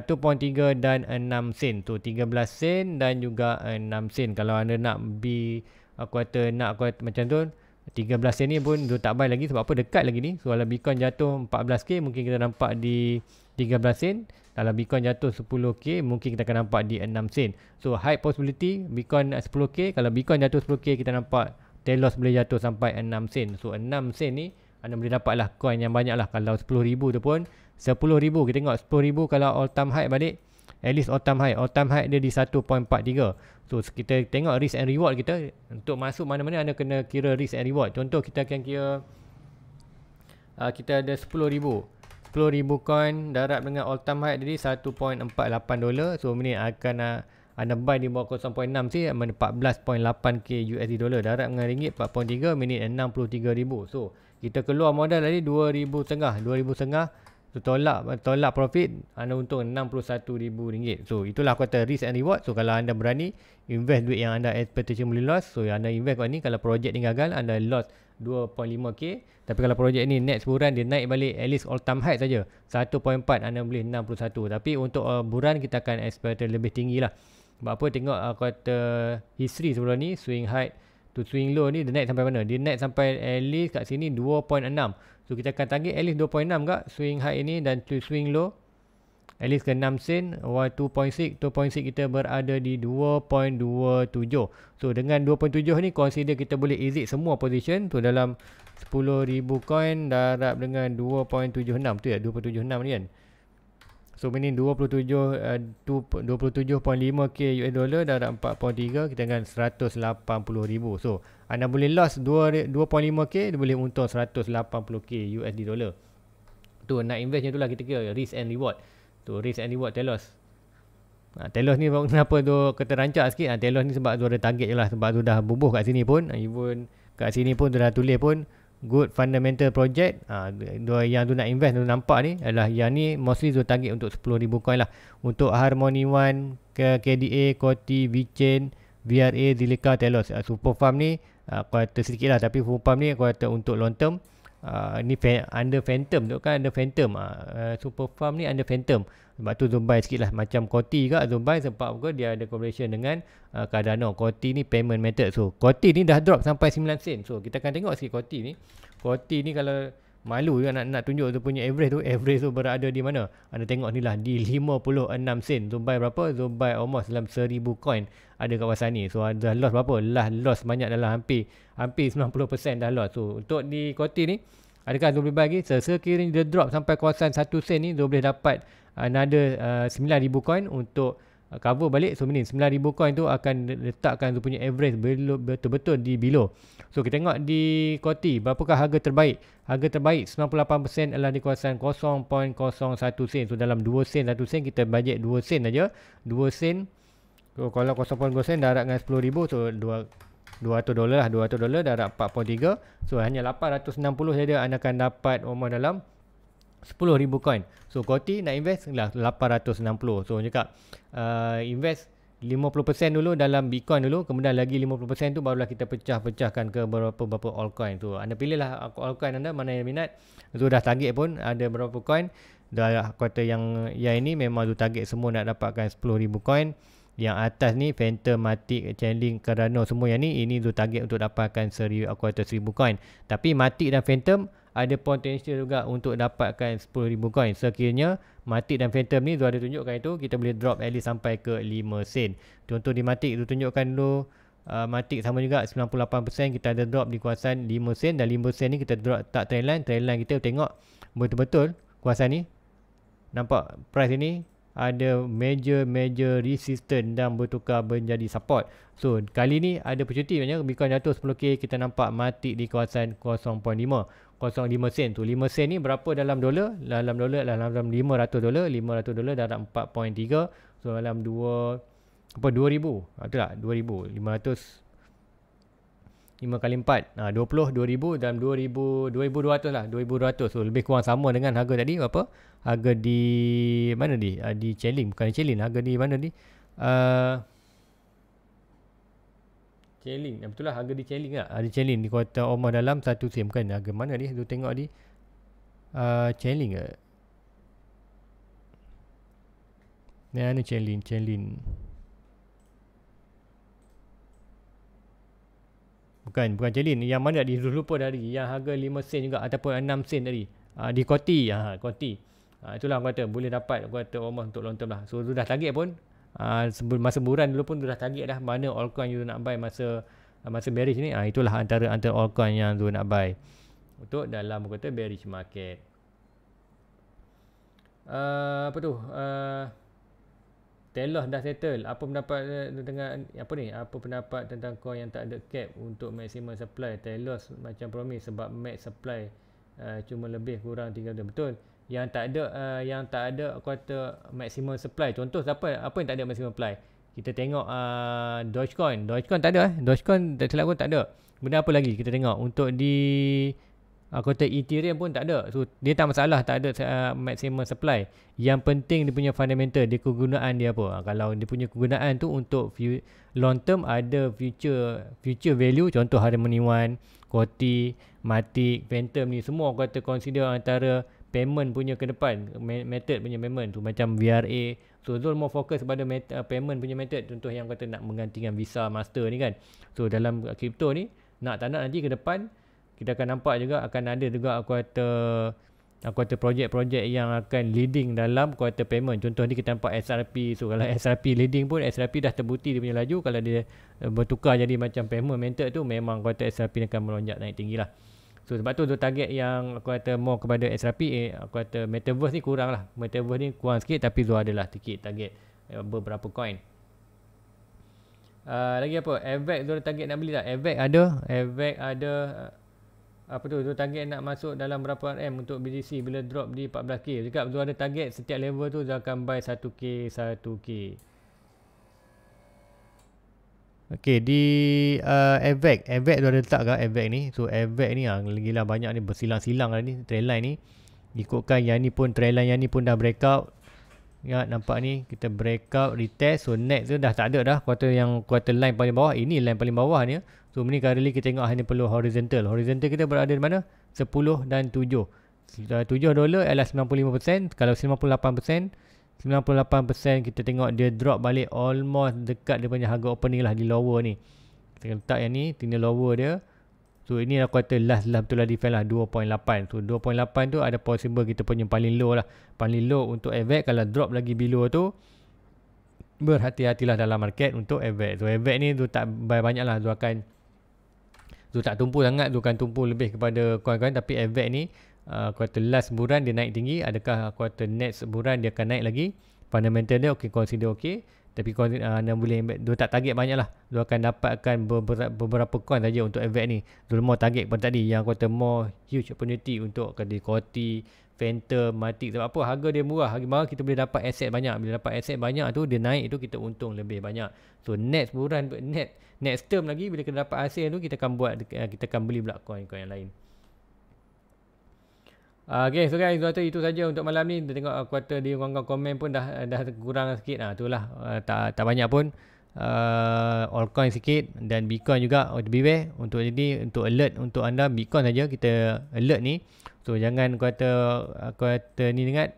dan 6 sen tu 13 sen dan juga 6 sen kalau anda nak B uh, kuarter nak kuarter macam tu 13 sen ni pun tu tak buy lagi sebab apa dekat lagi ni so kalau Bitcoin jatuh 14k mungkin kita nampak di 13 sen kalau Bitcoin jatuh 10k mungkin kita akan nampak di 6 sen so high possibility Bitcoin 10k kalau Bitcoin jatuh 10k kita nampak Telos boleh jatuh sampai 6 sen so 6 sen ni anda boleh dapat lah coin yang banyak lah kalau 10,000 tu pun 10,000 kita tengok 10,000 kalau all time high balik at least all time high all time high dia di 1.43 so kita tengok risk and reward kita untuk masuk mana-mana anda kena kira risk and reward contoh kita akan kira uh, kita ada 10,000 10,000 coin darab dengan all time high jadi 1.48 dolar so ini akan uh, anda buy di bawah 0.6 sih 14.8k USD dolar darab dengan ringgit 4.3 minit 63,000 so kita keluar modal tadi 2000 setengah 2000 setengah so, tolak tolak profit anda untung 61 ribu ringgit so itulah aku kata risk and reward so kalau anda berani invest duit yang anda expectation boleh loss so anda invest kat ni kalau projek ni gagal anda loss 2.5k tapi kalau projek ni next buran dia naik balik at least all time high saja 1.4 anda boleh 61 tapi untuk uh, buran kita akan expect lebih tinggi lah sebab apa tengok aku kata history sebelum ni swing high tu swing low ni dia naik sampai mana? Dia naik sampai at least kat sini 2.6. So kita akan target at least 2.6 kak swing high ini dan tu swing low. At least ke 6 sen, 2.6, 2.6 kita berada di 2.27. So dengan 2.7 ni consider kita boleh exit semua position tu dalam 10,000 coin darab dengan 2.76 tu ya 2.76 ni kan. So meaning 27 uh, 27.5k US dollar dah ada 4.3 kita dengan 180,000. So anda boleh loss 2.5k dia boleh untung 180k USD dollar. Tu nak invest tu lah kita kira risk and reward. Tu risk and reward telos. Ha, telos ni kenapa tu kata rancak sikit ha, Telos ni sebab tu ada target je lah Sebab tu dah bubuh kat sini pun ha, Even kat sini pun tu dah tulis pun good fundamental project uh, dua yang tu nak invest tu nampak ni adalah yang ni mostly tu target untuk 10,000 coin lah untuk Harmony One ke KDA Koti VChain VRA Delica Telos uh, Super Farm ni uh, aku kata sedikit lah tapi Super Farm ni aku kata untuk long term uh, ni under Phantom tu kan under Phantom uh, uh, Super Farm ni under Phantom sebab tu Zumbai sikit lah. Macam Koti juga Zumbai sebab ke dia ada collaboration dengan uh, Cardano. Koti ni payment method. So Koti ni dah drop sampai 9 sen. So kita akan tengok sikit Koti ni. Koti ni kalau malu juga nak, nak tunjuk tu punya average tu. Average tu berada di mana? Anda tengok ni lah di 56 sen. Zumbai berapa? Zumbai almost dalam 1000 coin ada kat kawasan ni. So dah loss berapa? Lah loss banyak dalam hampir hampir 90% dah lost So untuk di Koti ni Adakah Zul boleh bagi? Sekiranya dia drop sampai kawasan 1 sen ni, dia boleh dapat another uh, 9000 coin untuk uh, cover balik so ni 9000 coin tu akan letakkan tu punya average betul-betul di below. So kita tengok di Koti berapakah harga terbaik? Harga terbaik 98% adalah di kawasan 0.01 sen. So dalam 2 sen 1 sen kita bajet 2 sen aja. 2 sen so, kalau 0.0 sen darat dengan 10000 so 2 atau dolar lah, dua atau dolar darat 4.3. So hanya 860 saja anda akan dapat umur dalam 10,000 coin. So Koti nak invest lah 860. So orang cakap uh, invest 50% dulu dalam Bitcoin dulu kemudian lagi 50% tu barulah kita pecah-pecahkan ke beberapa-beberapa altcoin tu anda pilihlah altcoin anda mana yang minat tu dah target pun ada beberapa coin dah kuota yang yang ini memang tu target semua nak dapatkan 10,000 coin yang atas ni Phantom, Matic, Chainlink, Cardano semua yang ni ini tu target untuk dapatkan seri kuota 1,000 coin tapi Matic dan Phantom ada potensial juga untuk dapatkan 10,000 coin. Sekiranya Matic dan Phantom ni dah ada tunjukkan itu, kita boleh drop at least sampai ke 5 sen. Contoh di Matic tu tunjukkan dulu uh, Matic sama juga 98% kita ada drop di kuasaan 5 sen dan 5 sen ni kita drop tak trendline. Trendline kita tengok betul-betul kuasaan ni nampak price ini ada major-major resistance dan bertukar menjadi support. So, kali ni ada percuti macamnya Bitcoin jatuh 10k kita nampak Matic di kuasaan 0.5. 0.5% sen tu. 5 sen ni berapa dalam dolar? Dalam dolar dalam 500 dolar. 500 dolar dalam 4.3. So dalam 2 apa 2000. Ah tak 2000. 500 kali 4. Ah ha, 20 ribu dalam ribu 2000 2200 lah. ribu 2200. So lebih kurang sama dengan harga tadi apa? Harga di mana ni? Ah, di, di Chelling bukan di Chelling. Harga di mana ni? Ah uh, Chelin. Ya, betul lah harga lah. di Chelin lah. Ada Chelin di kota Omar dalam satu sim kan. Harga mana dia? Tu tengok di uh, ah, Chelin ke? Ni mana Chelin? Chelin. Bukan, bukan Chelin. Yang mana di Zul lupa tadi. Yang harga 5 sen juga ataupun 6 sen tadi. Uh, di Koti. Ha, Koti. Ha, itulah aku boleh dapat aku kata Omar untuk long term lah. So sudah target pun uh, masa bulan dulu pun sudah target dah mana altcoin you nak buy masa uh, masa bearish ni uh, itulah antara antara altcoin yang you nak buy untuk dalam kata bearish market uh, apa tu uh, Taylor dah settle apa pendapat uh, eh, dengan apa ni apa pendapat tentang coin yang tak ada cap untuk maximum supply Taylor macam promise sebab max supply uh, cuma lebih kurang 300 betul yang tak ada uh, yang tak ada kuota maximum supply contoh siapa apa yang tak ada maximum supply kita tengok uh, Dogecoin Dogecoin tak ada eh Dogecoin tak silap pun tak ada benda apa lagi kita tengok untuk di uh, kuota Ethereum pun tak ada so dia tak masalah tak ada uh, maximum supply yang penting dia punya fundamental dia kegunaan dia apa uh, kalau dia punya kegunaan tu untuk long term ada future future value contoh Harmony One Koti Matic Phantom ni semua kata consider antara payment punya ke depan method punya payment tu macam VRA so Zul more fokus pada met- uh, payment punya method contoh yang kata nak menggantikan visa master ni kan so dalam crypto ni nak tak nak nanti ke depan kita akan nampak juga akan ada juga aku kata aku kata projek-projek yang akan leading dalam kuota payment contoh ni kita nampak SRP so kalau SRP [LAUGHS] leading pun SRP dah terbukti dia punya laju kalau dia uh, bertukar jadi macam payment method tu memang kuota SRP akan melonjak naik tinggi lah So sebab tu, tu target yang aku kata more kepada XRP, eh, aku kata Metaverse ni kurang lah. Metaverse ni kurang sikit tapi Zoa adalah sikit target eh, beberapa coin. Uh, lagi apa? Avex tu target nak beli tak? Avex ada. Avex ada. Uh, apa tu? tu target nak masuk dalam berapa RM untuk BTC bila drop di 14K. Cakap Zoa ada target setiap level tu Zoa akan buy 1K, 1K. Okey, di uh, Avec, Avec tu ada letak ke Avec ni? So Avec ni ah gila banyak ni bersilang-silang lah ni trail line ni. Ikutkan yang ni pun trail line yang ni pun dah breakout. Ingat ya, nampak ni kita breakout retest so next tu dah tak ada dah kuarter yang kuarter line paling bawah ini line paling bawah ni ya. so ini currently kita tengok hanya ah, perlu horizontal horizontal kita berada di mana 10 dan 7 7 dolar ialah 95% kalau 98% 98% kita tengok dia drop balik almost dekat dia punya harga opening lah di lower ni. Kita letak yang ni, tinggal lower dia. So ini aku kata last lah betul lah defend lah 2.8. So 2.8 tu ada possible kita punya paling low lah. Paling low untuk AVAC kalau drop lagi below tu berhati-hatilah dalam market untuk AVAC. So AVAC ni tu tak banyak-banyak lah. Tu akan tu tak tumpu sangat. Tu akan tumpu lebih kepada kawan-kawan. Tapi AVAC ni Uh, quarter last bulan dia naik tinggi adakah quarter next bulan dia akan naik lagi fundamental dia okey consider okey tapi kau uh, anda boleh dua tak target banyak lah dua akan dapatkan beberapa, beberapa coin saja untuk event ni dulu more target pada tadi yang kau more huge opportunity untuk kena koti phantom mati sebab apa harga dia murah harga murah kita boleh dapat aset banyak bila dapat aset banyak tu dia naik itu kita untung lebih banyak so next buran net next term lagi bila kita dapat hasil tu kita akan buat kita akan beli belak coin coin yang lain Uh, okay so guys itu, itu saja untuk malam ni kita tengok kuota ah, di ruangan komen pun dah dah kurang sikit ah, lah tu uh, tak, tak banyak pun uh, all coin sikit dan bitcoin juga to oh, beware untuk jadi untuk alert untuk anda bitcoin saja kita alert ni so jangan kuota kuota ni dengar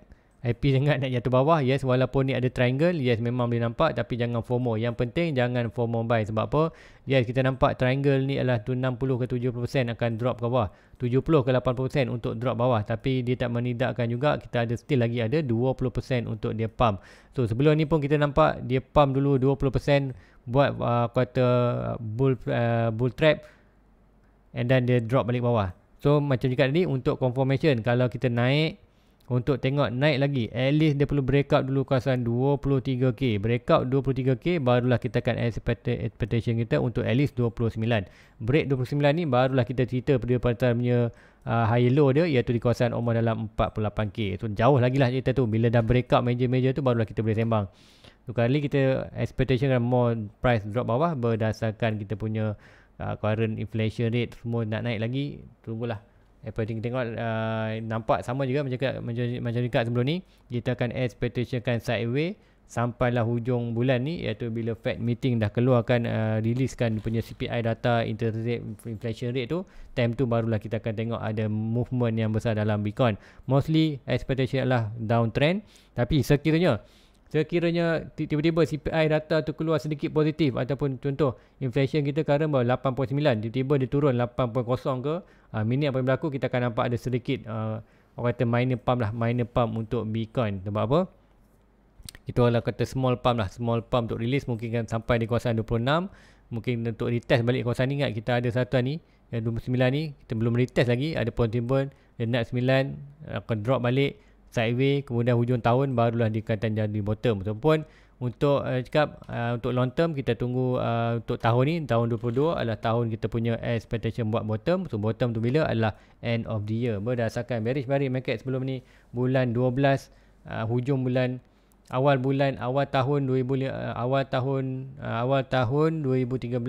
happy dengan nak jatuh bawah. Yes, walaupun ni ada triangle. Yes, memang boleh nampak tapi jangan FOMO. Yang penting jangan FOMO buy. Sebab apa? Yes, kita nampak triangle ni adalah tu 60 ke 70% akan drop ke bawah. 70 ke 80% untuk drop bawah. Tapi dia tak menidakkan juga. Kita ada still lagi ada 20% untuk dia pump. So, sebelum ni pun kita nampak dia pump dulu 20% buat uh, quarter uh, bull, uh, bull trap. And then dia drop balik bawah. So, macam juga tadi untuk confirmation. Kalau kita naik untuk tengok naik lagi at least dia perlu breakout dulu kawasan 23k breakout 23k barulah kita akan expectation kita untuk at least 29 break 29 ni barulah kita cerita pada pantai punya uh, high low dia iaitu di kawasan Omar dalam 48k so jauh lagi lah cerita tu bila dah break breakout major-major tu barulah kita boleh sembang so kali kita expectation kan more price drop bawah berdasarkan kita punya uh, current inflation rate semua nak naik lagi tunggulah apa tinggal tengok uh, nampak sama juga macam macam macam dekat sebelum ni kita akan expectationkan sideway sampailah hujung bulan ni iaitu bila Fed meeting dah keluarkan uh, riliskan punya CPI data interest rate inflation rate tu time tu barulah kita akan tengok ada movement yang besar dalam Bitcoin mostly expectation adalah downtrend tapi sekiranya Sekiranya tiba-tiba CPI data tu keluar sedikit positif ataupun contoh inflation kita sekarang baru 8.9 tiba-tiba dia turun 8.0 ke ha, minit apa yang berlaku kita akan nampak ada sedikit uh, orang kata minor pump lah minor pump untuk Bitcoin sebab apa itu adalah kata small pump lah small pump untuk release mungkin kan sampai di kawasan 26 mungkin untuk retest balik kawasan ni ingat kan. kita ada satu ni yang 29 ni kita belum retest lagi ada pun timbun dia naik 9 akan drop balik sideways kemudian hujung tahun barulah dikatakan jadi bottom ataupun untuk uh, cakap uh, untuk long term kita tunggu uh, untuk tahun ni tahun 22 adalah tahun kita punya expectation buat bottom so bottom tu bila adalah end of the year berdasarkan bearish bearish market sebelum ni bulan 12 uh, hujung bulan awal bulan awal tahun 2000 uh, awal tahun uh, awal tahun 2013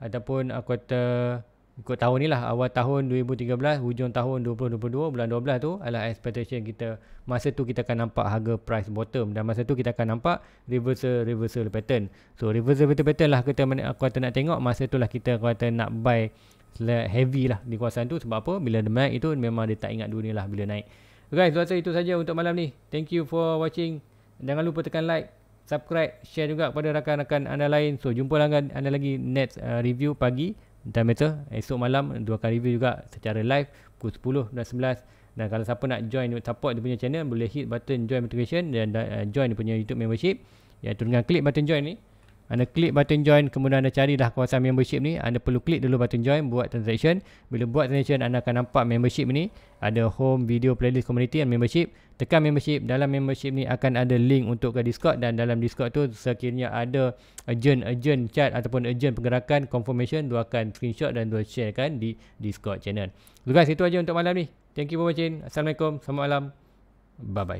ataupun uh, quarter ikut tahun ni lah awal tahun 2013 hujung tahun 2022 bulan 12 tu adalah expectation kita masa tu kita akan nampak harga price bottom dan masa tu kita akan nampak reversal reversal pattern so reversal reversal pattern lah kita aku kata nak tengok masa tu lah kita kata nak buy heavy lah di kawasan tu sebab apa bila dia naik itu memang dia tak ingat dunia lah bila naik guys rasa itu saja untuk malam ni thank you for watching jangan lupa tekan like subscribe share juga kepada rakan-rakan anda lain so jumpa lagi anda lagi next uh, review pagi dan meta esok malam dua kali review juga secara live pukul 10 dan 11 dan kalau siapa nak join support dia punya channel boleh hit button join notification dan uh, join dia punya YouTube membership iaitu ya, dengan klik button join ni anda klik button join kemudian anda cari dah kawasan membership ni. Anda perlu klik dulu button join buat transaction. Bila buat transaction anda akan nampak membership ni. Ada home, video, playlist, community dan membership. Tekan membership. Dalam membership ni akan ada link untuk ke Discord. Dan dalam Discord tu sekiranya ada agent, agent chat ataupun agent pergerakan confirmation. Dua akan screenshot dan dua share kan di Discord channel. So guys itu aja untuk malam ni. Thank you for watching. Assalamualaikum. Selamat malam. Bye-bye.